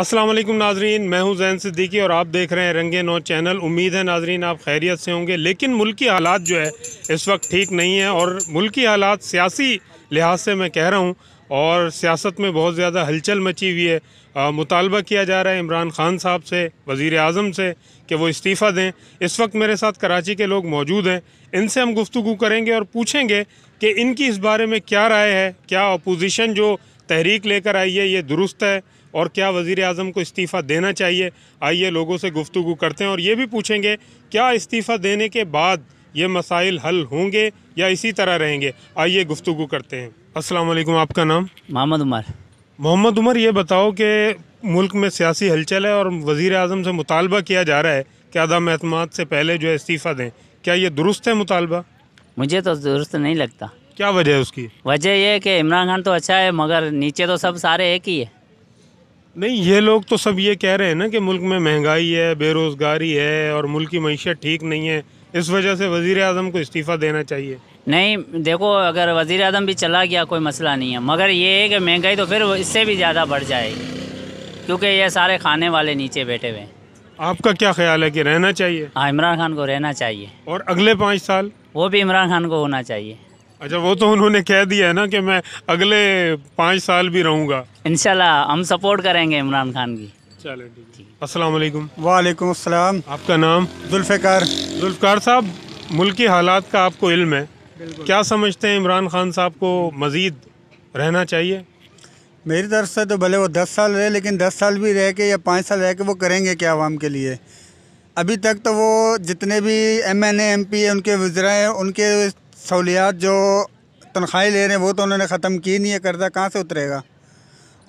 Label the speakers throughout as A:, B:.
A: असलम नाजरीन मैं हूँ जैन सिद्दीकी और आप देख रहे हैं रंगे नौ चैनल उम्मीद है नाजरीन आप खैरियत से होंगे लेकिन मुल्की हालात जो है इस वक्त ठीक नहीं है और मुल्की हालात सियासी लिहाज से मैं कह रहा हूँ और सियासत में बहुत ज़्यादा हलचल मची हुई है मुतालबा किया जा रहा है इमरान खान साहब से वज़ी अजम से कि वो इस्तीफ़ा दें इस वक्त मेरे साथ कराची के लोग मौजूद हैं इनसे हम गुफ्तु करेंगे और पूछेंगे कि इनकी इस बारे में क्या राय है क्या अपोजिशन जो तहरीक लेकर आई है ये दुरुस्त है और क्या वज़ी अजम को इस्तीफ़ा देना चाहिए आइए लोगों से गुफ्तु करते हैं और ये भी पूछेंगे क्या इस्तीफ़ा देने के बाद ये मसाइल हल होंगे या इसी तरह रहेंगे आइए गुफ्तु करते हैं असल आपका नाम मोहम्मद उमर मोहम्मद उमर ये बताओ कि मुल्क में सियासी हलचल है और वज़ी अजम से मुतालबा किया जा रहा है कि आदम अहतमाद से पहले जो है इस्तीफ़ा दें क्या ये दुरुस्त है मुतालबा मुझे तो दुरुस्त नहीं लगता क्या वजह है उसकी
B: वजह यह है कि इमरान खान तो अच्छा है मगर नीचे तो सब सारे एक ही है
A: नहीं ये लोग तो सब ये कह रहे हैं ना कि मुल्क में महंगाई है बेरोज़गारी है और मुल्क की मीशत ठीक नहीं है इस वजह से वजीर अजम को इस्तीफ़ा देना चाहिए
B: नहीं देखो अगर वजीर अजम भी चला गया कोई मसला नहीं है मगर ये है कि महंगाई तो फिर इससे भी ज़्यादा बढ़ जाएगी क्योंकि ये सारे खाने वाले नीचे बैठे हुए हैं
A: आपका क्या ख्याल है कि रहना चाहिए हाँ इमरान खान को रहना चाहिए और अगले पाँच साल वो भी इमरान खान को होना चाहिए अच्छा वो तो उन्होंने कह दिया है ना कि मैं अगले पाँच साल भी रहूँगा इनशाला हम सपोर्ट करेंगे इमरान खान की अस्सलाम वालेकुम वालेकुम अस्सलाम आपका नाम जुल्फ़ार जुल्फ़ार साहब मुल्की हालात का आपको इल्म है क्या समझते हैं इमरान खान साहब को मज़ीद रहना चाहिए
C: मेरी तरफ से तो भले वो दस साल रहे लेकिन दस साल भी रह के या पाँच साल रह के वो करेंगे क्या आवाम के लिए अभी तक तो वो जितने भी एम एन एम पी है उनके वज्रा हैं उनके सहूलियात जो तनख्वाही ले रहे हैं वो तो उन्होंने ख़त्म की नहीं है कर्जा कहाँ से उतरेगा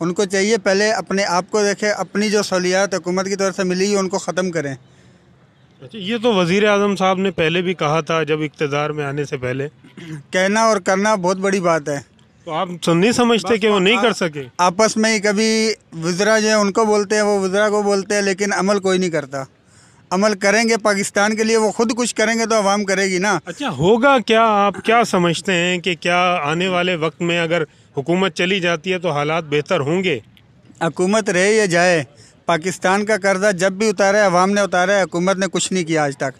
C: उनको चाहिए पहले अपने आप को देखें अपनी जो सहूलियात हुकूमत की तरफ से मिली है उनको ख़त्म करें
A: अच्छा
C: ये तो वज़ी
A: अजम साहब ने पहले भी कहा था जब इकतदार में आने से पहले
C: कहना और करना बहुत बड़ी बात है तो आप तो नहीं समझते कि वो नहीं कर सके आपस में ही कभी वज़रा जो है उनको बोलते हैं वो वज़रा को बोलते हैं लेकिन अमल कोई नहीं करता अमल करेंगे पाकिस्तान के लिए वो खुद कुछ करेंगे तो आवाम करेगी ना
A: अच्छा होगा क्या आप क्या समझते हैं कि क्या आने वाले वक्त में अगर हुकूमत चली जाती है तो हालात बेहतर होंगे
C: हकूमत रहे या जाए पाकिस्तान का कर्जा जब भी उतारा है अवाम ने उतारा है हुकूमत ने कुछ नहीं किया आज तक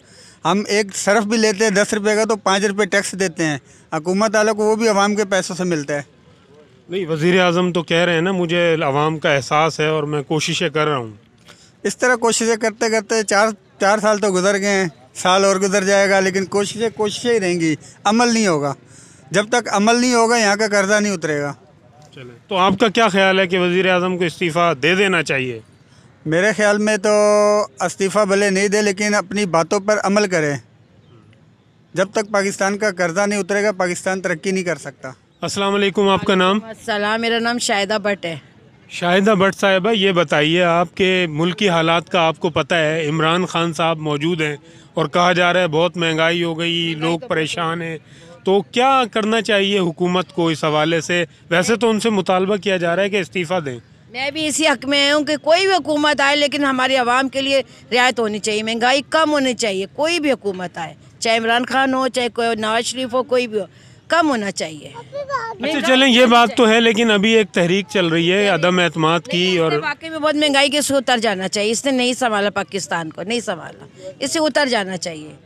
C: हम एक सरफ भी लेते हैं दस रुपये का तो पाँच रुपये टैक्स देते हैं हकूमत वालों को वो भी अवाम के पैसों से मिलता है
A: नहीं वज़ी अजम तो कह रहे हैं ना मुझे आवाम का एहसास है और मैं
C: कोशिशें कर रहा हूँ इस तरह कोशिशें करते करते चार चार साल तो गुजर गए हैं साल और गुजर जाएगा लेकिन कोशिशें कोशिशें ही रहेंगी अमल नहीं होगा जब तक अमल नहीं होगा यहाँ का कर्जा नहीं उतरेगा
A: चले तो आपका क्या ख्याल है कि वज़ी अजम को इस्तीफ़ा दे देना
C: चाहिए मेरे ख्याल में तो इस्तीफ़ा भले नहीं दे लेकिन अपनी बातों पर अमल करें जब तक पाकिस्तान का कर्जा नहीं उतरेगा पाकिस्तान तरक्की नहीं कर सकता
A: अस्सलाम आपका नाम
D: असल मेरा नाम शाहिदा भट्ट है
A: शाहिदा भट्ट साहिबा ये बताइए आपके मुल्क की हालात का आपको पता है इमरान खान साहब मौजूद हैं और कहा जा रहा है बहुत महंगाई हो गई लोग तो परेशान हैं तो क्या करना चाहिए हुकूमत को इस हवाले से वैसे तो उनसे मुतालबा किया जा रहा है कि इस्तीफ़ा दें
D: मैं भी इसी हक में हूँ कि कोई भी हुकूमत आए लेकिन हमारी आवाम के लिए रियायत होनी चाहिए महंगाई कम होनी चाहिए कोई भी हुकूमत आए चाहे इमरान खान हो चाहे कोई नवाज शरीफ हो कोई भी हो कम होना चाहिए अच्छा चलें
A: ये तो बात तो है लेकिन अभी एक तहरीक चल रही है अदम एतम की और
D: वाकई में बहुत महंगाई के उतर जाना चाहिए इसने नहीं संभाला पाकिस्तान को नहीं संभाला इसे उतर जाना चाहिए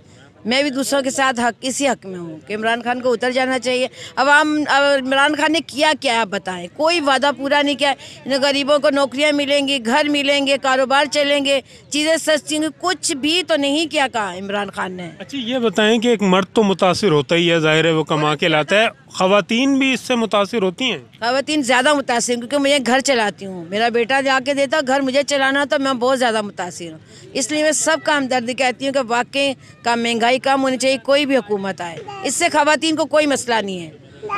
D: मैं भी दूसरों के साथ हक इसी हक में हूँ कि इमरान खान को उतर जाना चाहिए अब हम अब इमरान खान ने किया क्या आप बताएं कोई वादा पूरा नहीं किया इन गरीबों को नौकरियाँ मिलेंगी घर मिलेंगे कारोबार चलेंगे चीज़ें सस्ती होंगी कुछ भी तो नहीं किया कहा इमरान खान ने अच्छा
A: ये बताएं कि एक मर्द तो मुतासर होता ही है ज़ाहिर है वो कमा के लाता है खातन भी इससे मुतासर होती हैं
D: खातन ज़्यादा मुतासर क्योंकि मैं घर चलाती हूँ मेरा बेटा जाके देता घर मुझे चलाना तो मैं बहुत ज़्यादा मुतासर हूँ इसलिए मैं सब का हमदर्दी कहती हूँ कि वाकई का महंगाई महंगाई कम होनी चाहिए कोई भी हुकूमत आए इससे खातन को कोई मसला नहीं है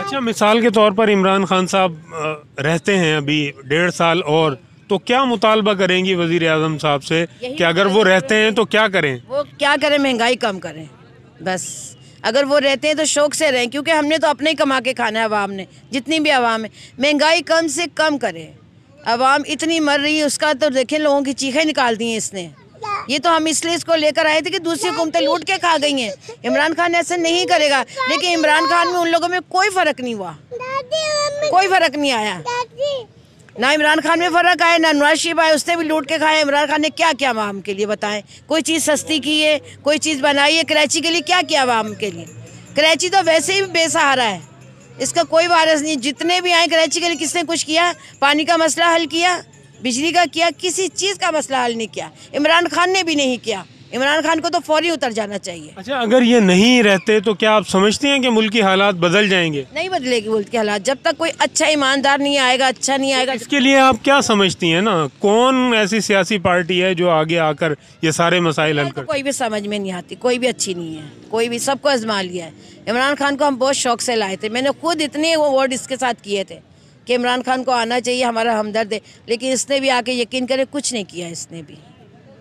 A: अच्छा मिसाल के तौर पर इमरान खान साहब रहते हैं अभी डेढ़ साल और तो क्या मुतालबा करेंगी वजीर अजम साहब से कि अगर वो रहते हैं तो क्या करें
D: वो क्या करें महंगाई कम करें बस अगर वो रहते हैं तो शौक से रहें क्योंकि हमने तो अपने ही कमा के खाना है आवाम ने जितनी भी आवाम है महंगाई कम से कम करें आवाम इतनी मर रही है उसका तो देखें लोगों की चीखें निकाल दी हैं इसने ये तो हम इसलिए इसको लेकर आए थे कि दूसरी हुकूमतें लूट के खा गई हैं इमरान खान ऐसा नहीं करेगा लेकिन इमरान खान में उन लोगों में कोई फर्क नहीं हुआ कोई फर्क नहीं आया ना इमरान खान में फ़र्क आया ना नवाज शरीफ आए उसने भी लूट के खाया इमरान खान ने क्या किया आवाम के लिए बताएं कोई चीज़ सस्ती की है कोई चीज़ बनाई है कराची के लिए क्या किया आवाम के लिए कराची तो वैसे ही बेसहारा है इसका कोई वारस नहीं जितने भी आए कराची के लिए किसने कुछ किया पानी का मसला हल किया बिजली का किया किसी चीज़ का मसला हल नहीं किया इमरान खान ने भी नहीं किया इमरान खान को तो फौरी उतर जाना चाहिए अच्छा
A: अगर ये नहीं रहते तो क्या आप समझते हैं कि मुल्क की हालात बदल जाएंगे
D: नहीं बदलेगी मुल्क के हालात जब तक कोई अच्छा ईमानदार नहीं आएगा अच्छा नहीं आएगा तो
A: इसके लिए आप क्या समझती हैं ना कौन ऐसी सियासी पार्टी है जो आगे आकर ये सारे मसाइल हल कर
D: कोई भी समझ में नहीं आती कोई भी अच्छी नहीं है कोई भी सबको आजमा लिया है इमरान खान को हम बहुत शौक से लाए थे मैंने खुद इतने वो वर्ड इसके साथ किए थे कि इमरान खान को आना चाहिए हमारा हमदर्द है लेकिन इसने भी आके यकीन करे कुछ नहीं किया इसने भी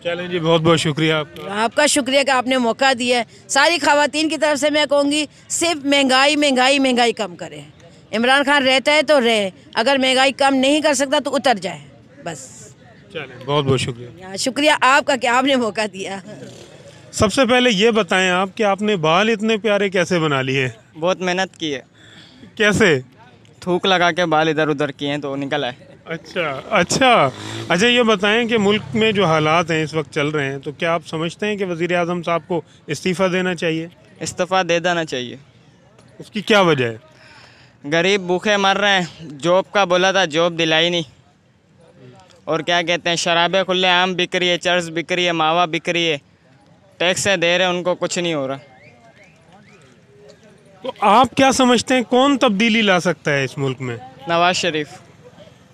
A: चलें जी बहुत बहुत शुक्रिया आपका
D: आपका शुक्रिया कि आपने मौका दिया है सारी खातन की तरफ से मैं कहूँगी सिर्फ महंगाई महंगाई महंगाई कम करें इमरान खान रहता है तो रहे अगर महंगाई कम नहीं कर सकता तो उतर जाए बस
A: चलें बहुत बहुत शुक्रिया
D: हाँ, शुक्रिया आपका कि आपने मौका दिया
A: सबसे पहले ये बताएं आप कि आपने बाल इतने प्यारे कैसे बना लिए बहुत मेहनत की है कैसे थूक लगा के बाल इधर उधर किए हैं तो निकल आए अच्छा अच्छा अच्छा ये बताएं कि मुल्क में जो हालात हैं इस वक्त चल रहे हैं तो क्या आप समझते हैं कि वज़ी अजम साहब को इस्तीफ़ा देना चाहिए इस्तीफ़ा दे देना चाहिए उसकी क्या वजह है गरीब
B: भूखे मर रहे हैं जॉब का बोला था जॉब दिलाई नहीं और क्या कहते हैं शराबें खुले आम बिक रही है चर्च बिक रही है मावा बिक रही है टैक्सें दे रहे हैं उनको कुछ नहीं हो रहा
A: तो आप क्या समझते हैं कौन तब्दीली ला सकता है इस मुल्क में नवाज शरीफ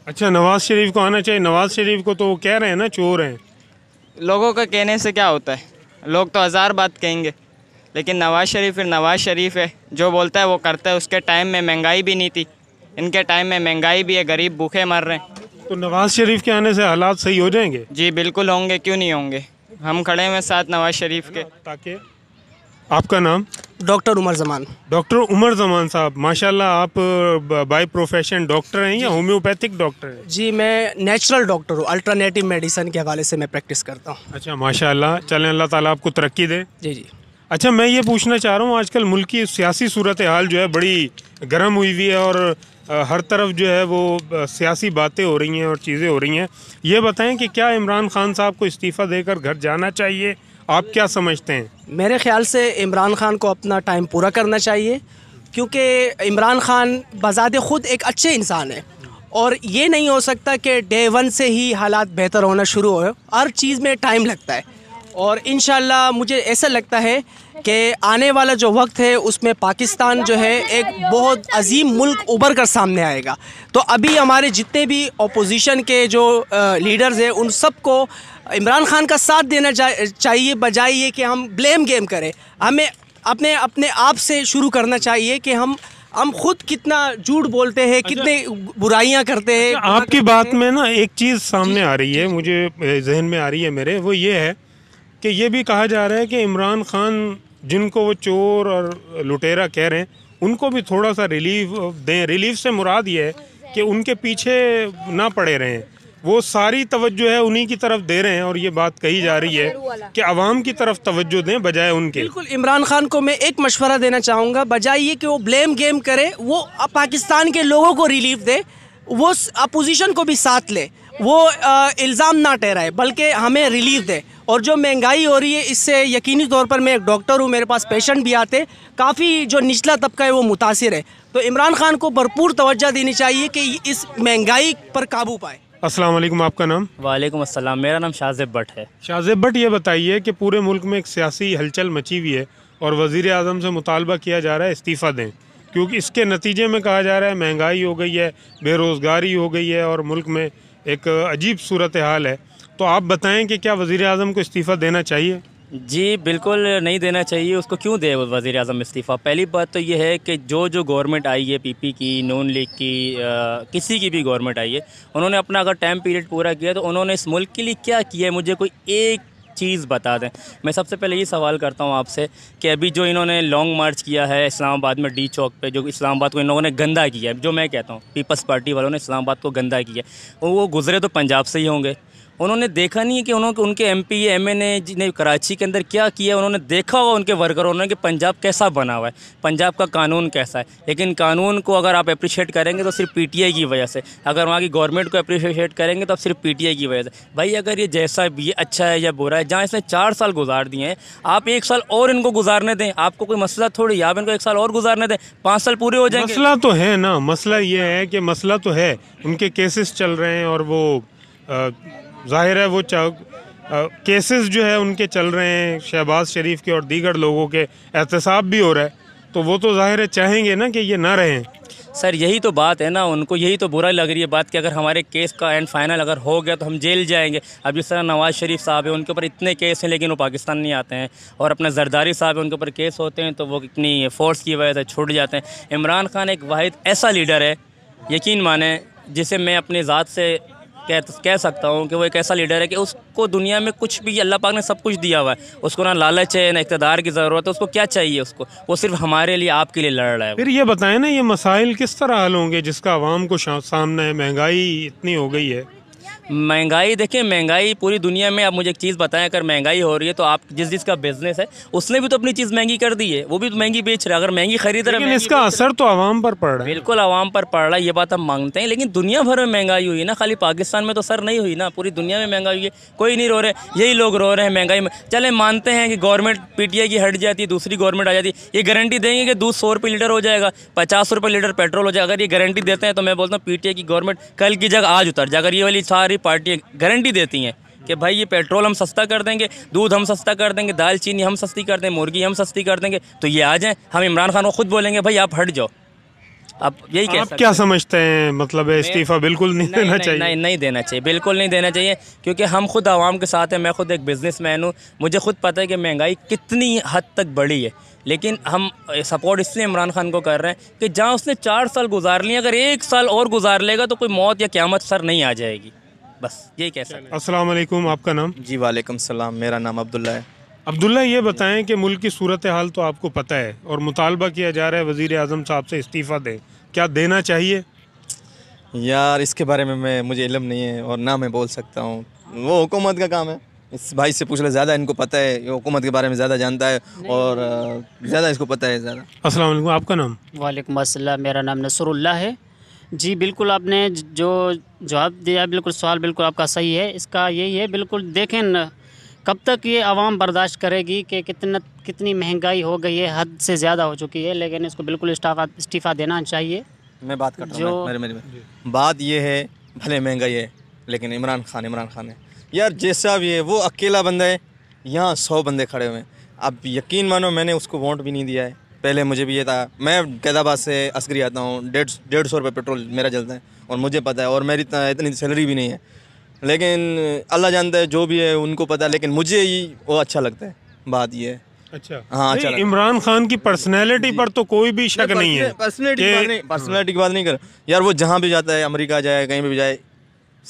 A: अच्छा नवाज शरीफ को आना चाहिए नवाज शरीफ को तो वो कह रहे हैं ना चोर हैं
B: लोगों का कहने से क्या होता है लोग तो हज़ार बात कहेंगे लेकिन नवाज शरीफ फिर नवाज शरीफ है जो बोलता है वो करता है उसके टाइम में महंगाई भी नहीं थी इनके टाइम में महंगाई भी है गरीब भूखे मर रहे हैं
A: तो नवाज शरीफ के आने से हालात सही हो जाएंगे
B: जी बिल्कुल होंगे क्यों नहीं होंगे हम खड़े हैं साथ नवाज शरीफ के ताकि
A: आपका नाम डॉक्टर उमर जमान डॉक्टर उमर जमान साहब माशाल्लाह आप बाय प्रोफेशन डॉक्टर हैं या होम्योपैथिक डॉक्टर हैं
E: जी मैं नेचुरल डॉक्टर हूँ अल्टरनेटिव मेडिसिन के हवाले से मैं प्रैक्टिस करता हूँ
A: अच्छा माशाल्लाह चलें अल्लाह ताला आपको तरक्की दे जी जी अच्छा मैं ये पूछना चाह रहा हूँ आजकल मुल्क की सियासी सूरत हाल जो है बड़ी गर्म हुई हुई है और हर तरफ जो है वो सियासी बातें हो रही हैं और चीज़ें हो रही हैं ये बताएं कि क्या इमरान खान साहब को इस्तीफ़ा देकर घर जाना चाहिए आप क्या समझते हैं
E: मेरे ख्याल से इमरान खान को अपना टाइम पूरा करना चाहिए क्योंकि इमरान खान बजाद ख़ुद एक अच्छे इंसान है और ये नहीं हो सकता कि डे वन से ही हालात बेहतर होना शुरू हो हर चीज़ में टाइम लगता है और इन मुझे ऐसा लगता है कि आने वाला जो वक्त है उसमें पाकिस्तान जो है एक बहुत अजीम मुल्क उभर कर सामने आएगा तो अभी हमारे जितने भी अपोजिशन के जो लीडर्स हैं उन सबको इमरान खान का साथ देना चाहिए बजाय ये कि हम ब्लेम गेम करें हमें अपने अपने आप से शुरू करना चाहिए कि हम हम खुद कितना झूठ बोलते हैं अच्छा। कितने
A: बुराइयां करते हैं अच्छा, आपकी बात में ना एक चीज़ सामने आ रही है मुझे जहन में आ रही है मेरे वो ये है कि ये भी कहा जा रहा है कि इमरान खान जिनको वो चोर और लुटेरा कह रहे हैं उनको भी थोड़ा सा रिलीफ दें रिलीफ से मुराद ये है कि उनके पीछे ना पड़े रहें वो सारी तवज्जो है उन्हीं की तरफ दे रहे हैं और ये बात कही जा रही है तो कि आवाम की तरफ तवज्जो दें बजाय उनके बिल्कुल
E: इमरान खान को मैं एक मशवरा देना चाहूँगा बजाय ये कि वो ब्लेम गेम करे वो पाकिस्तान के लोगों को रिलीफ दे वो अपोजिशन को भी साथ ले वो इल्ज़ाम ना ठहराए बल्कि हमें रिलीफ दे और जो महंगाई हो रही है इससे यकीनी तौर पर मैं एक डॉक्टर हूँ मेरे पास पेशेंट भी आते काफ़ी जो निचला तबका है वो मुतासर है तो इमरान खान को भरपूर तोज्जा देनी चाहिए कि इस महंगाई पर काबू पाए
A: असलम आपका नाम वालेकुम अस्सलाम मेरा नाम शाहजेब भट्ट है शाहजेब भट ये बताइए कि पूरे मुल्क में एक सियासी हलचल मची हुई है और वज़ी अजम से मुतालबा किया जा रहा है इस्तीफ़ा दें क्योंकि इसके नतीजे में कहा जा रहा है महंगाई हो गई है बेरोज़गारी हो गई है और मुल्क में एक अजीब सूरत हाल है तो आप बताएं कि क्या वज़ी अजम को इस्तीफ़ा देना चाहिए
F: जी बिल्कुल नहीं देना चाहिए उसको क्यों दे वज़ी अजम इस्तीफ़ा पहली बात तो ये है कि जो जो गवर्नमेंट आई है पीपी की नून लीग की आ, किसी की भी गवर्नमेंट आई है उन्होंने अपना अगर टाइम पीरियड पूरा किया तो उन्होंने इस मुल्क के लिए क्या किया है मुझे कोई एक चीज़ बता दें मैं सबसे पहले ये सवाल करता हूँ आपसे कि अभी जो इन्होंने लॉन्ग मार्च किया है इस्लामाबाद में डी चौक पे जो इस्लामाबाद को इन लोगों ने गंदा किया है जो मैं कहता हूँ पीपल्स पार्टी वालों ने इस्लामाबाद को गंदा किया है वो गुज़रे तो पंजाब से ही होंगे उन्होंने देखा नहीं है कि उन्होंने उनके M P M N A ने कराची के अंदर क्या किया उन्होंने देखा होगा उनके वर्करों ने कि पंजाब कैसा बना हुआ है पंजाब का कानून कैसा है लेकिन कानून को अगर आप अप्रिशिएट करेंगे तो सिर्फ पी टी आई की वजह से अगर वहाँ की गवर्नमेंट को अप्रिशिएट करेंगे तो आप सिर्फ पी टी आई की वजह से भाई अगर ये जैसा भी अच्छा है या बुरा है जहाँ इसने चार साल गुजार दिए हैं आप एक साल और इनको गुजारने दें आपको कोई मसला थोड़ी आप इनको एक साल और गुजारने दें पाँच साल पूरे हो जाएंगे मसला
A: तो है ना मसला ये है कि मसला तो है उनके केसेस चल रहे हैं और वो जाहिर है वो केसेस जो है उनके चल रहे हैं शहबाज शरीफ के और दीगर लोगों के एहतसाब भी हो रहा है तो वो तो ज़ाहिर है चाहेंगे ना कि ये ना रहें सर यही
F: तो बात है ना उनको यही तो बुरा लग रही है बात कि अगर हमारे केस का एंड फाइनल अगर हो गया तो हम जेल जाएंगे अब जिस तरह नवाज़ शरीफ साहब है उनके ऊपर इतने केस हैं लेकिन वो पाकिस्तान नहीं आते हैं और अपना जरदारी साहब हैं उनके ऊपर केस होते हैं तो वो इतनी फोर्स की वजह से छूट जाते हैं इमरान खान एक वाद ऐसा लीडर है यकीन माने जिसे मैं अपनी ज़ात से कह कह सकता हूँ कि वो एक ऐसा लीडर है कि उसको दुनिया में कुछ भी अल्लाह पाक ने सब कुछ दिया हुआ है उसको ना लालच है ना इकतदार की ज़रूरत है उसको क्या चाहिए उसको वो सिर्फ हमारे लिए आपके लिए लड़ रहा है फिर
A: ये बताएं ना ये मसाइल किस तरह हल होंगे जिसका आवाम को सामना है महंगाई इतनी हो गई है महंगाई देखिए
F: महंगाई पूरी दुनिया में आप मुझे एक चीज़ बताएं अगर महंगाई हो रही है तो आप जिस जिस का बिजनेस है उसने भी तो अपनी चीज़ महंगी कर दी है वो भी तो महंगी बेच रहा है अगर महंगी खरीद रहा है इसका
A: असर तो आवाम पर पड़ रहा है बिल्कुल
F: आवाम पर पड़ रहा है ये बात हम मांगते हैं लेकिन दुनिया भर में महंगाई हुई ना खाली पाकिस्तान में तो सर नहीं हुई ना पूरी दुनिया में महंगाई हुई है कोई नहीं रो रहे यही लोग रो रहे हैं महंगाई में चले मानते हैं कि गवर्नमेंट पी की हट जाती है दूसरी गवर्नमेंट आ जाती है ये गारंटी देंगे कि दूध सौ रुपये लीटर हो जाएगा पचास रुपये लीटर पेट्रोल हो जाएगा अगर ये गारंटी देते हैं तो मैं बोलता हूँ पी की गवर्नमेंट कल की जगह आज उतर जाए अगर ये वाली सारी पार्टियाँ गारंटी देती हैं कि भाई ये पेट्रोल हम सस्ता कर देंगे दूध हम सस्ता कर देंगे दाल चीनी हम सस्ती कर देंगे मुर्गी हम सस्ती कर देंगे तो ये आ जाएं हम इमरान खान को खुद बोलेंगे भाई आप हट जाओ आप यही कह आप क्या
A: समझते हैं मतलब इस्तीफ़ा बिल्कुल नहीं, नहीं देना नहीं, चाहिए नहीं
F: नहीं देना चाहिए बिल्कुल नहीं देना चाहिए क्योंकि हम खुद आवाम के साथ हैं मैं खुद एक मैन हूँ मुझे खुद पता है कि महंगाई कितनी हद तक बढ़ी है लेकिन हम सपोर्ट इसलिए इमरान खान को कर रहे हैं कि जहाँ उसने चार साल गुजार लिए अगर एक साल और गुजार लेगा तो कोई मौत या क्यामत सर नहीं आ जाएगी बस यही कह सकते
A: हैं अस्सलाम वालेकुम आपका नाम जी वालेकुम सलाम मेरा नाम अब्दुल्ला है अब्दुल्ला ये बताएं कि मुल्क की सूरत हाल तो आपको पता है और मुतालबा किया जा रहा है वज़ी अजम साहब से इस्तीफ़ा दें क्या देना चाहिए
G: यार इसके बारे में मैं मुझे इलम नहीं है और ना मैं बोल सकता हूँ वो हुकूमत का काम है इस भाई से पूछ ले ज़्यादा इनको पता है ये हुकूमत के बारे में ज़्यादा जानता है और ज़्यादा इसको पता है ज़्यादा
A: असल आपका नाम
B: वालेकुम अस्सलाम मेरा नाम नसरुल्ला है जी बिल्कुल आपने जो जवाब दिया बिल्कुल सवाल बिल्कुल आपका सही है इसका यही है बिल्कुल देखें न, कब तक ये आवाम बर्दाश्त करेगी कि कितना कितनी महंगाई हो गई है हद से ज़्यादा हो चुकी है लेकिन इसको बिल्कुल इस्तीफ़ा इस्तीफ़ा देना चाहिए मैं बात करता जो मेरे,
G: मेरे, मेरे। बात ये है भले महंगाई है लेकिन इमरान खान इमरान खान है यार जैसा भी है वो अकेला बंदा है यहाँ सौ बंदे खड़े हुए हैं अब यकीन मानो मैंने उसको वोट भी नहीं दिया है पहले मुझे भी ये था मैं कैदाबाद से असगरी आता हूँ डेढ़ डेढ़ सौ रुपये पेट्रोल मेरा जलता है और मुझे पता है और मेरी इतना इतनी सैलरी भी नहीं है लेकिन अल्लाह जानता है जो भी है उनको पता है लेकिन मुझे ही वो अच्छा लगता है बात ये है
C: अच्छा हाँ अच्छा
G: इमरान खान की पर्सनैलिटी पर तो कोई भी शक नहीं, है पर्सनैलिटी की बात नहीं कर यार वो जहाँ भी जाता है अमरीका जाए कहीं भी जाए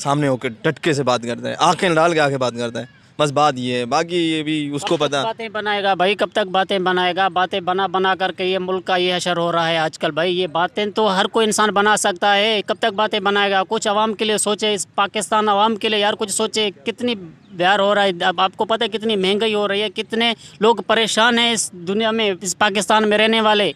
G: सामने होकर डटके से बात करता है आंखें लाल के आके बात करता है बस बात ये है बाकी ये भी उसको पता बातें
B: बनाएगा भाई कब तक बातें बनाएगा बातें बना बना करके ये मुल्क का ये असर हो रहा है आजकल भाई ये बातें तो हर कोई इंसान बना सकता है कब तक बातें बनाएगा कुछ आवाम के लिए सोचे इस पाकिस्तान आवाम के लिए यार कुछ सोचे कितनी प्यार हो रहा है अब आपको पता है कितनी महंगाई हो रही है कितने लोग परेशान हैं इस दुनिया में इस पाकिस्तान में रहने वाले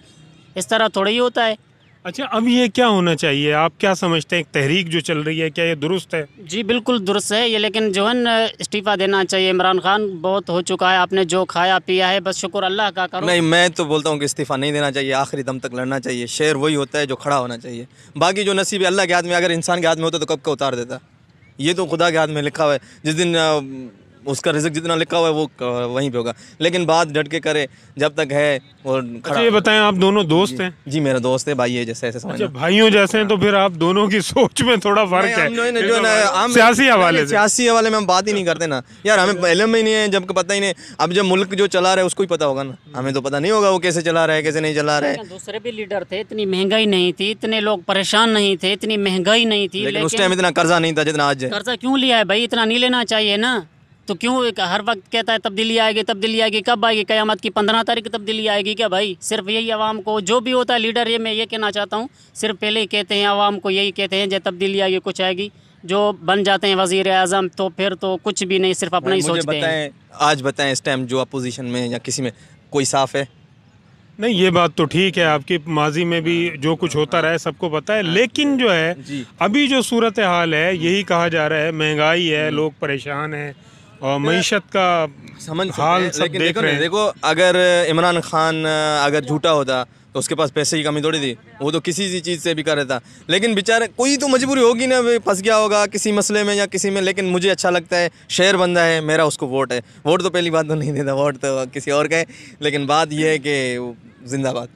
B: इस तरह थोड़ा ही होता है
A: अच्छा अब ये क्या होना चाहिए आप क्या समझते हैं तहरीक जो चल रही है क्या ये दुरुस्त है
B: जी बिल्कुल दुरुस्त है ये लेकिन जो है इस्तीफ़ा देना चाहिए इमरान खान बहुत हो चुका है आपने जो खाया पिया है बस शुक्र अल्लाह का करो नहीं
G: मैं तो बोलता हूँ कि इस्तीफ़ा नहीं देना चाहिए आखिरी दम तक लड़ना चाहिए शेर वही होता है जो खड़ा होना चाहिए बाकी जो नसीब अल्लाह के हाथ में अगर इंसान के हाथ में होता तो कब का उतार देता ये तो खुदा के हाथ में लिखा हुआ है जिस दिन उसका रिजक जितना लिखा हुआ है वो वहीं पे होगा लेकिन बात डट के करे जब तक है और अच्छा ये बताएं
A: आप दोनों दोस्त हैं
G: जी मेरा दोस्त है भाई है जैसे ऐसे समझ अच्छा,
A: भाइयों जैसे हैं तो फिर आप दोनों की सोच में थोड़ा फर्क है जो सियासी हवाले सियासी हवाले में हम
G: बात ही नहीं करते ना यार हमें पहले में ही नहीं है जब पता ही नहीं अब जब मुल्क जो चला रहा है उसको ही पता होगा ना हमें तो पता नहीं होगा वो कैसे चला रहे हैं कैसे नहीं चला रहे
B: दूसरे भी लीडर थे इतनी महंगाई नहीं थी इतने लोग परेशान नहीं थे इतनी महंगाई नहीं थी लेकिन उस टाइम इतना
G: कर्जा नहीं था जितना आज कर्जा
B: क्यों लिया है भाई इतना नहीं लेना चाहिए ना तो क्यों हर वक्त कहता है तब्दीली आएगी तब्दीली आएगी कब आएगी क़यामत की पंद्रह तारीख तब्दीली आएगी क्या भाई सिर्फ यही आवाम को जो भी होता है लीडर ये मैं ये कहना चाहता हूँ सिर्फ पहले ही कहते हैं आवाम को यही कहते हैं जब तब्दीली आएगी कुछ आएगी जो बन जाते हैं वजीर अजम तो फिर तो कुछ भी नहीं सिर्फ अपना ही सोचते हैं
A: आज बताएं इस टाइम जो अपोजिशन में या किसी में कोई साफ है नहीं ये बात तो ठीक है आपकी माजी में भी जो कुछ होता रहा है सबको पता है लेकिन जो है अभी जो सूरत हाल है यही कहा जा रहा है महंगाई है हम्म। लोग परेशान हैं और मीशत का समझ हाल सब लेकिन देख देखो, रहे हैं। देखो अगर इमरान
G: खान अगर झूठा होता तो उसके पास पैसे की कमी थोड़ी थी वो तो किसी भी चीज़ से भी कर रहता लेकिन बेचारे कोई तो मजबूरी होगी ना फंस गया होगा किसी मसले में या किसी में लेकिन मुझे अच्छा लगता है शेयर बंदा है मेरा उसको वोट है वोट तो पहली बात तो नहीं देता वोट तो किसी और का है लेकिन बात यह है कि जिंदाबाद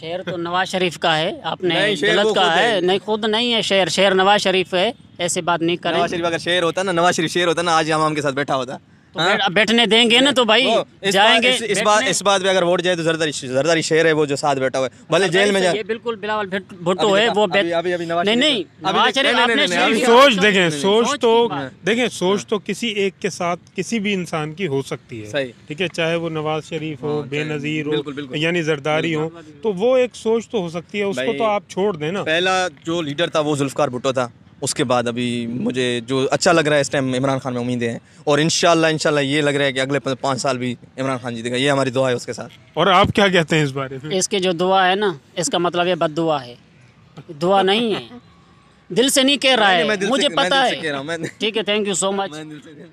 B: शेर तो नवाज शरीफ का है आपने गलत कहा है नहीं खुद नहीं है शेर शेर नवाज शरीफ है ऐसे बात नहीं करें नवाज शरीफ
G: अगर शेर होता ना नवाज शरीफ शेर होता ना आज हम के साथ बैठा होता
B: तो हाँ? बैठने देंगे ना तो भाई तो जाएंगे इस, बात इस
G: बात पे अगर वोट जाए तो जरदारी जरदारी शेर है वो जो साथ बैठा हुआ है भले जेल में जाए
B: बिल्कुल बिलावल भुट्टो है वो
G: अभी अभी नहीं
A: नहीं सोच देखें सोच तो देखें सोच तो किसी एक के साथ किसी भी इंसान की हो सकती है ठीक है चाहे वो नवाज शरीफ हो हाँ, बेनजीर हो यानी जरदारी हो तो वो एक सोच तो हो सकती है उसको तो आप छोड़ देना पहला
G: जो लीडर था वो जुल्फकार भुट्टो था उसके बाद अभी मुझे जो अच्छा लग रहा है इस टाइम इमरान खान में उम्मीदें हैं और इन शाह ये लग रहा है कि अगले पाँच साल भी इमरान खान जीतेगा ये हमारी दुआ है उसके साथ और
A: आप क्या कहते हैं इस बारे में
B: इसके जो दुआ है ना इसका मतलब ये बद है दुआ नहीं है दिल से नहीं कह रहा है मुझे पता है ठीक है थैंक यू सो मच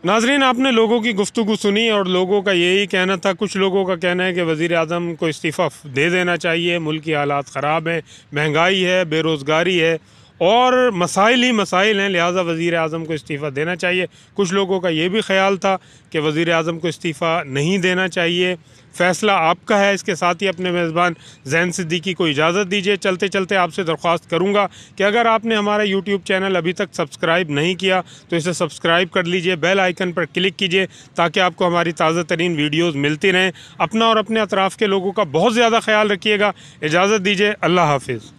A: नाजरीन आपने लोगों की गुफ्तु सुनी और लोगों का यही कहना था कुछ लोगों का कहना है कि वज़ी अजम को इस्तीफ़ा दे देना चाहिए मुल्क की हालात ख़राब हैं महंगाई है बेरोज़गारी है और मसाइल ही मसाइल हैं लिहाजा वज़ी अजम को इस्तीफ़ा देना चाहिए कुछ लोगों का ये भी ख्याल था कि वज़ी अजम को इस्तीफ़ा नहीं देना चाहिए फ़ैसला आपका है इसके साथ ही अपने मेज़बान जैन सिद्दीकी को इजाज़त दीजिए चलते चलते आपसे दरख्वास्त करूँगा कि अगर आपने हमारा यूट्यूब चैनल अभी तक सब्सक्राइब नहीं किया तो इसे सब्सक्राइब कर लीजिए बेल आइकन पर क्लिक कीजिए ताकि आपको हमारी ताज़ा तरीन वीडियोज़ मिलती रहें अपना और अपने अतराफ़ के लोगों का बहुत ज़्यादा ख्याल रखिएगा इजाज़त दीजिए अल्लाह हाफिज़